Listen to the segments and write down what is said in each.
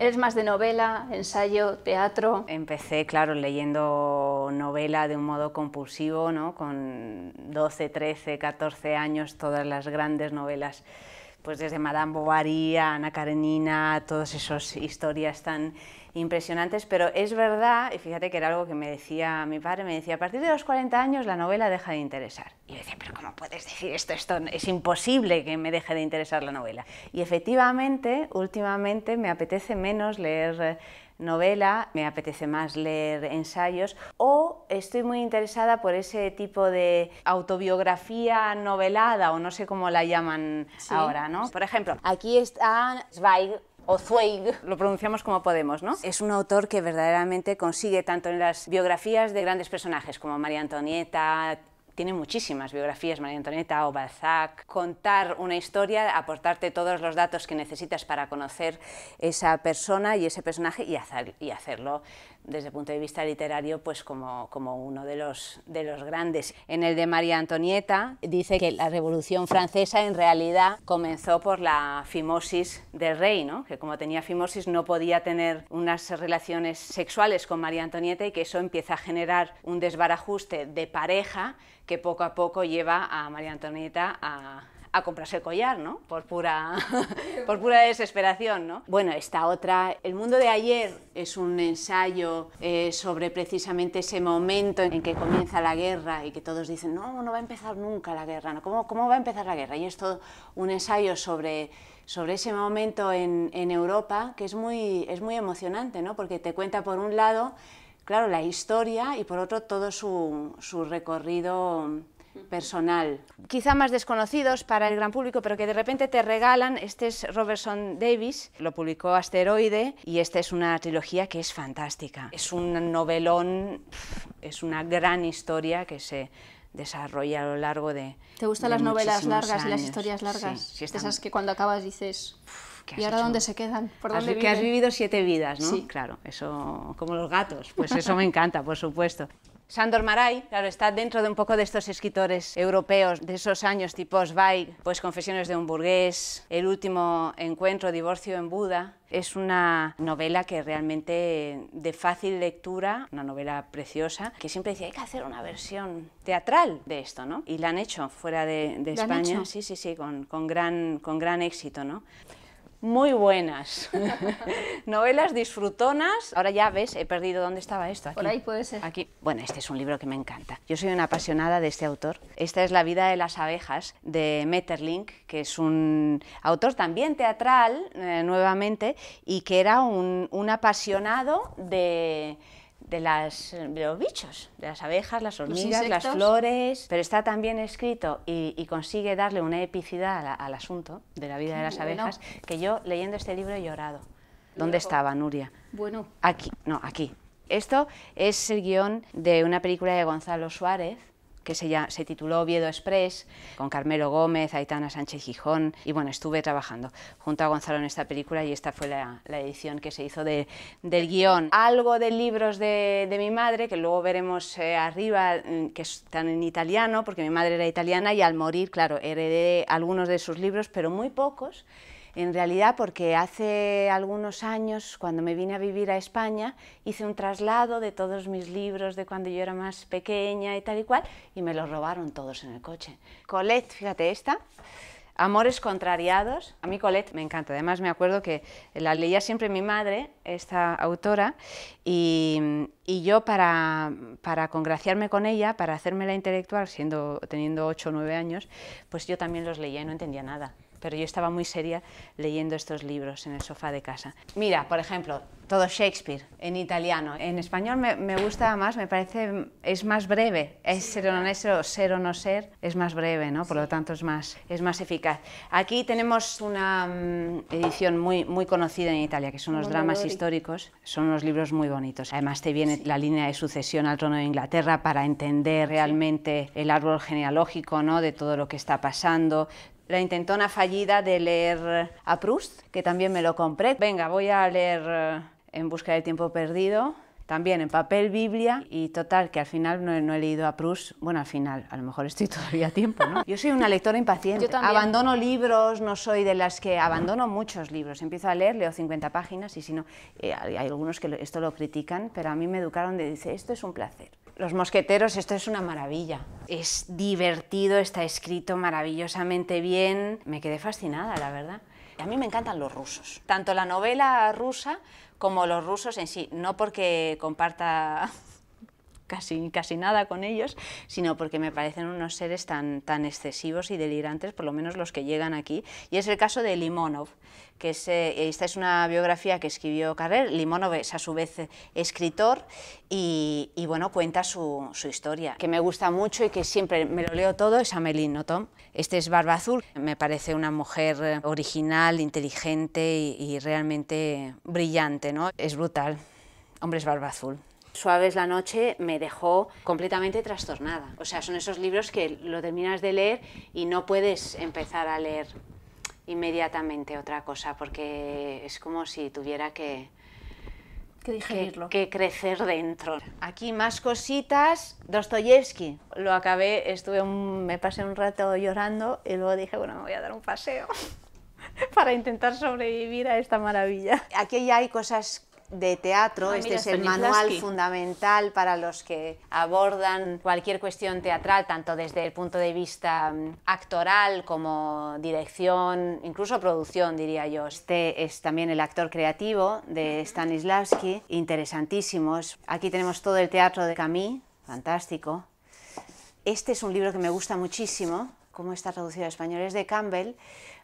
¿Eres más de novela, ensayo, teatro? Empecé, claro, leyendo novela de un modo compulsivo, ¿no? con 12, 13, 14 años, todas las grandes novelas pues desde Madame Bovary Ana Karenina, todas esas historias tan impresionantes, pero es verdad, y fíjate que era algo que me decía mi padre, me decía, a partir de los 40 años la novela deja de interesar. Y yo decía, pero ¿cómo puedes decir esto? Esto es imposible que me deje de interesar la novela. Y efectivamente, últimamente me apetece menos leer eh, novela, me apetece más leer ensayos o estoy muy interesada por ese tipo de autobiografía novelada o no sé cómo la llaman ahora, ¿no? Por ejemplo, aquí está Zweig o Zweig. Lo pronunciamos como podemos, ¿no? Es un autor que verdaderamente consigue, tanto en las biografías de grandes personajes como María Antonieta, tiene muchísimas biografías, María Antonieta o Balzac, contar una historia, aportarte todos los datos que necesitas para conocer esa persona y ese personaje y, y hacerlo desde el punto de vista literario, pues como, como uno de los, de los grandes. En el de María Antonieta dice que la Revolución Francesa en realidad comenzó por la fimosis del rey, que como tenía fimosis no podía tener unas relaciones sexuales con María Antonieta y que eso empieza a generar un desbarajuste de pareja que poco a poco lleva a María Antonieta a a comprarse el collar, ¿no? Por pura, por pura desesperación, ¿no? Bueno, esta otra, El mundo de ayer es un ensayo eh, sobre precisamente ese momento en que comienza la guerra y que todos dicen, no, no va a empezar nunca la guerra, ¿no? ¿Cómo, cómo va a empezar la guerra? Y es todo un ensayo sobre sobre ese momento en, Europa, que es muy, es muy emocionante, ¿no? porque te cuenta por un lado, claro, la historia y por otro todo su, su recorrido personal. Quizá más desconocidos para el gran público, pero que de repente te regalan. Este es Robertson Davis, lo publicó Asteroide y esta es una trilogía que es fantástica. Es un novelón, es una gran historia que se desarrolla a lo largo de. ¿Te gustan las novelas largas y las historias largas? Sí, Esas que cuando acabas dices. ¿Y ahora dónde se quedan? ¿Por dónde Que has vivido siete vidas, ¿no? Sí. Claro, eso como los gatos, pues eso me encanta, por supuesto. Sandor Maray, claro, está dentro de un poco de estos escritores europeos de esos años, tipo Zweig, pues Confesiones de un burgués, El último encuentro, Divorcio en Buda. Es una novela que realmente de fácil lectura, una novela preciosa, que siempre decía, hay que hacer una versión teatral de esto, ¿no? Y la han hecho fuera de, España, sí, sí, sí, con, gran, con gran éxito, ¿no? muy buenas. Novelas disfrutonas. Ahora ya ves, he perdido dónde estaba esto. Por ahí puede ser. Aquí. Bueno, este es un libro que me encanta. Yo soy una apasionada de este autor. Esta es La vida de las abejas de Metterlink, que es un autor también teatral, eh, nuevamente, y que era un apasionado de de, las, los bichos, de las abejas, las hormigas, las flores, pero está tan bien escrito y, consigue darle una epicidad al asunto de la vida de las abejas, que yo leyendo este libro he llorado. ¿Dónde estaba Nuria? Bueno. Aquí, no, aquí. Esto es el guión de una película de Gonzalo Suárez, que se, ya, se tituló Oviedo Express, con Carmelo Gómez, Aitana Sánchez Gijón, y bueno, estuve trabajando junto a Gonzalo en esta película y esta fue la, la edición que se hizo del guión. Algo de libros de, de mi madre, que luego veremos eh, arriba, mm, que están en italiano, porque mi madre era italiana y al morir, claro, heredé algunos de sus libros, pero muy pocos. En realidad porque hace algunos años, cuando me vine a vivir a España, hice un traslado de todos mis libros de cuando yo era más pequeña y tal y cual, y me los robaron todos en el coche. Colette, fíjate esta, Amores contrariados. A mí Colette me encanta. Además me acuerdo que la leía siempre mi madre, esta autora, y, yo para, congraciarme con ella, para hacerme intelectual, siendo, teniendo 8 o 9 años, pues yo también los leía y no entendía nada pero yo estaba muy seria leyendo estos libros en el sofá de casa. Mira, por ejemplo, todo Shakespeare en italiano. En español me, me gusta más, me parece, es más breve. Es ser o no ser es más breve, ¿no? Por lo tanto, es más, es más eficaz. Aquí tenemos una mm, edición muy, muy conocida en Italia, que son los dramas históricos. Son unos libros muy bonitos. Además, te viene la línea de sucesión al trono de Inglaterra para entender realmente el árbol genealógico, ¿no? De todo lo que está pasando, la intentona fallida de leer a Proust, que también me lo compré. Venga, voy a leer eh, En busca del tiempo perdido, también en papel Biblia y total, que al final no, he leído a Proust, bueno, al final, a lo mejor estoy todavía a tiempo, ¿no? Yo soy una lectora impaciente, abandono libros, no soy de las que abandono muchos libros, empiezo a leer, leo 50 páginas y si no, eh, hay algunos que esto lo critican, pero a mí me educaron de, dice, esto es un placer. Los mosqueteros, esto es una maravilla. Es divertido, está escrito maravillosamente bien. Me quedé fascinada, la verdad. A mí me encantan los rusos, tanto la novela rusa como los rusos en sí, no porque comparta casi, nada con ellos, sino porque me parecen unos seres tan, tan excesivos y delirantes, por lo menos los que llegan aquí. Y es el caso de Limonov, que eh, esta es una biografía que escribió Carrer. Limonov es a su vez escritor y, bueno, cuenta su, historia, que me gusta mucho y que siempre me lo leo todo, es Amélie Nothomb. Este es Barba Azul, me parece una mujer eh, original, inteligente y, realmente brillante, ¿no? Es brutal. hombre es Barba Azul. Suaves la noche me dejó completamente trastornada. O sea, son esos libros que lo terminas de leer y no puedes empezar a leer inmediatamente otra cosa, porque es como si tuviera que, que, crecer dentro. Aquí más cositas, Dostoyevsky. Lo acabé, estuve me pasé un rato llorando y luego dije, bueno, me voy a dar un paseo para intentar sobrevivir a esta maravilla. Aquí ya hay cosas de teatro. Ah, este es el manual fundamental para los que abordan cualquier cuestión teatral, tanto desde el punto de vista mm, actoral como dirección, incluso producción, diría yo. Este es también el actor creativo de Stanislavski, interesantísimos. Aquí tenemos todo el teatro de Camille, fantástico. Este es un libro que me gusta muchísimo, cómo está traducido al español, es de Campbell,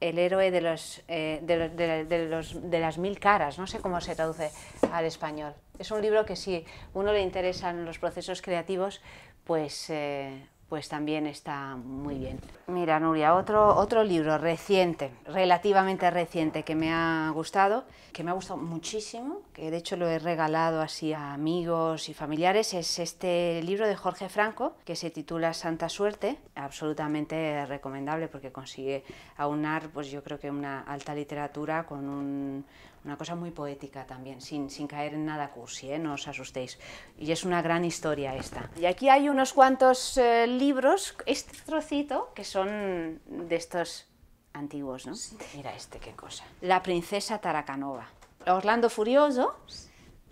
el héroe eh, de, los, de, las mil caras, no sé cómo se traduce al español. Es un libro que si uno le interesan los procesos creativos, pues eh, pues también está muy bien. Mira, Nuria, otro, otro libro reciente, relativamente reciente, que me ha gustado, que me ha gustado muchísimo, que de hecho lo he regalado así a amigos y familiares, es este libro de Jorge Franco, que se titula Santa Suerte, absolutamente recomendable porque consigue aunar, pues yo creo que una alta literatura con un una cosa muy poética también, sin, sin caer en nada cursi, ¿eh? no os asustéis. Y es una gran historia esta. Y aquí hay unos cuantos eh, libros, este trocito, que son de estos antiguos, ¿no? Mira este, qué cosa. La princesa Taracanova. Orlando Furioso,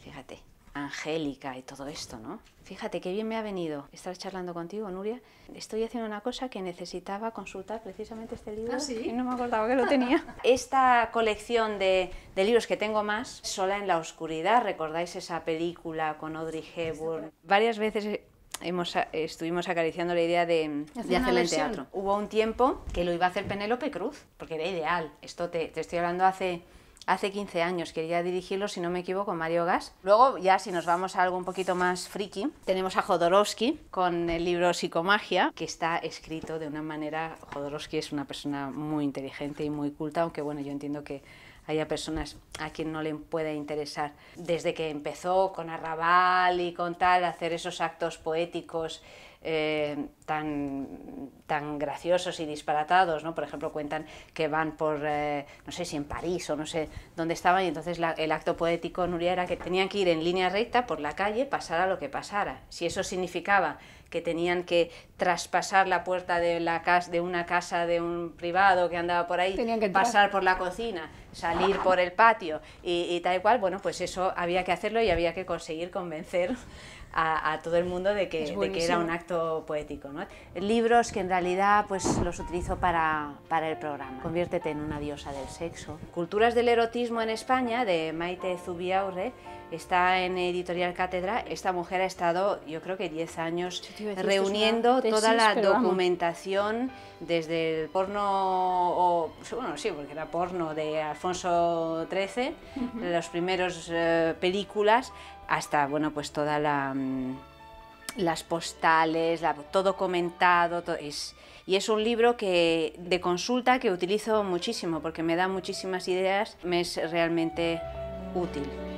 fíjate, angélica y todo esto, ¿no? Fíjate qué bien me ha venido estar charlando contigo, Nuria. Estoy haciendo una cosa que necesitaba consultar precisamente este libro. ¿Ah, Y no me acordaba que lo tenía. Esta colección de, libros que tengo más, Sola en la Oscuridad, ¿recordáis esa película con Audrey Hepburn? Varias veces Hemos, estuvimos acariciando la idea de, hacer de hacerlo en teatro. Hubo un tiempo que lo iba a hacer Penélope Cruz, porque era ideal. Esto te, te estoy hablando hace hace 15 años. Quería dirigirlo, si no me equivoco, Mario Gas. Luego, ya si nos vamos a algo un poquito más friki, tenemos a Jodorowsky con el libro Psicomagia, que está escrito de una manera... Jodorowsky es una persona muy inteligente y muy culta, aunque bueno, yo entiendo que haya personas a quien no le puede interesar. Desde que empezó con Arrabal y con tal, hacer esos actos poéticos eh, tan, tan graciosos y disparatados, ¿no? Por ejemplo, cuentan que van por, eh, no sé si en París o no sé dónde estaban, y entonces el acto poético, Nuria, era que tenían que ir en línea recta por la calle, pasara lo que pasara. Si eso significaba que tenían que traspasar la puerta de, la casa, de una casa de un privado que andaba por ahí, pasar por la cocina, salir por el patio y, y tal y cual, bueno, pues eso había que hacerlo y había que conseguir convencer a, todo el mundo de que, era un acto poético. Libros que en realidad pues, los utilizo para, para el programa. Conviértete en una diosa del sexo. Culturas del erotismo en España, de Maite Zubiaurre, está en Editorial Cátedra. Esta mujer ha estado, yo creo que 10 años, reuniendo toda la documentación desde el porno, bueno, sí, porque era porno de Alfonso XIII, los primeros las eh, primeras películas, hasta, bueno, pues toda mm, las postales, todo comentado, y es un libro que, de consulta que utilizo muchísimo porque me da muchísimas ideas, me es realmente útil.